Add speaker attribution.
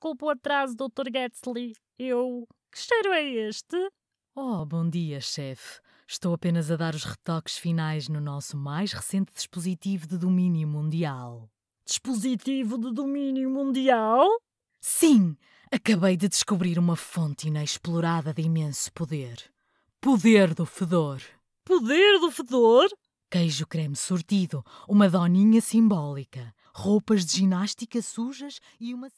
Speaker 1: Desculpa o atraso, Dr. Getsley. Eu. Que cheiro é este?
Speaker 2: Oh, bom dia, chefe. Estou apenas a dar os retoques finais no nosso mais recente dispositivo de domínio mundial. Dispositivo de domínio mundial? Sim, acabei de descobrir uma fonte inexplorada de imenso poder. Poder do fedor. Poder do fedor? Queijo creme sortido, uma doninha simbólica, roupas de ginástica sujas
Speaker 3: e uma.